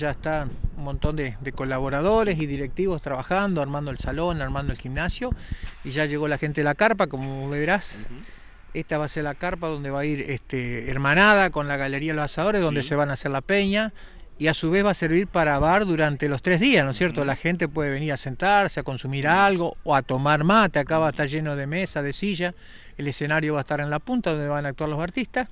Ya están un montón de, colaboradores y directivos trabajando, armando el salón, armando el gimnasio. Y ya llegó la gente de la carpa, como verás. Esta va a ser la carpa donde va a ir este, hermanada con la Galería Los Asadores, donde se van a hacer la peña. Y a su vez va a servir para bar durante los tres días, ¿no es cierto? La gente puede venir a sentarse, a consumir algo o a tomar mate. Acá va a estar lleno de mesa, de silla. El escenario va a estar en la punta donde van a actuar los artistas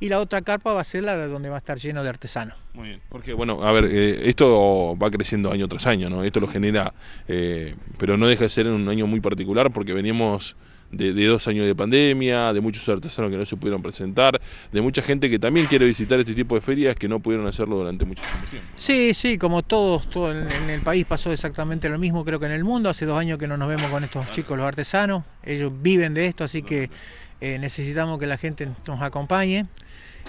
y la otra carpa va a ser la donde va a estar lleno de artesanos. Muy bien, porque bueno, a ver, eh, esto va creciendo año tras año, ¿no? Esto lo genera, eh, pero no deja de ser un año muy particular porque veníamos de, dos años de pandemia, de muchos artesanos que no se pudieron presentar, de mucha gente que también quiere visitar este tipo de ferias que no pudieron hacerlo durante mucho tiempo. Sí, sí, como todos, todo en, el país pasó exactamente lo mismo, creo que en el mundo. Hace dos años que no nos vemos con estos chicos, los artesanos. Ellos viven de esto, así que eh, necesitamos que la gente nos acompañe.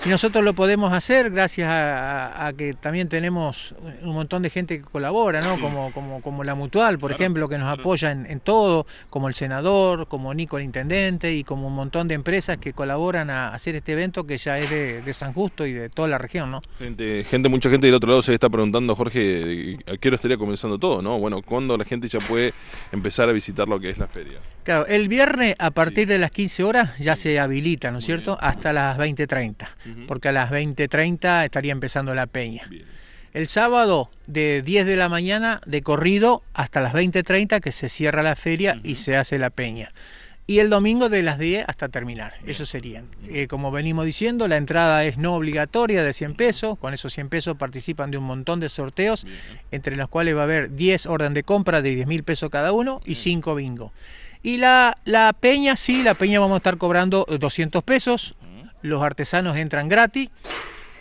Y nosotros lo podemos hacer gracias a, que también tenemos un montón de gente que colabora, ¿no? Como, como, como la Mutual, por ejemplo, que nos apoya en, todo, como el senador, como Nico el Intendente y como un montón de empresas que colaboran a hacer este evento que ya es de, San Justo y de toda la región, ¿no? Gente, mucha gente del otro lado se está preguntando, Jorge, ¿a qué hora estaría comenzando todo, no? Bueno, ¿cuándo la gente ya puede empezar a visitar lo que es la feria? Claro, el viernes a partir de las 15 horas ya se habilita, ¿no es cierto? Hasta las 20.30 porque a las 20.30 estaría empezando la peña. El sábado de 10 de la mañana de corrido hasta las 20.30 que se cierra la feria y se hace la peña. Y el domingo de las 10 hasta terminar. Eso serían. Eh, como venimos diciendo, la entrada es no obligatoria de 100 pesos. Con esos 100 pesos participan de un montón de sorteos, entre los cuales va a haber 10 orden de compra de 10 mil pesos cada uno y 5 bingo. Y la, la peña, sí, la peña vamos a estar cobrando 200 pesos, los artesanos entran gratis,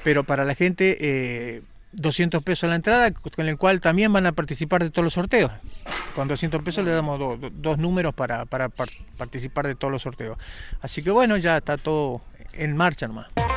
pero para la gente 200 eh, pesos la entrada, con el cual también van a participar de todos los sorteos. Con 200 pesos le damos dos números para participar de todos los sorteos. Así que bueno, ya está todo en marcha nomás.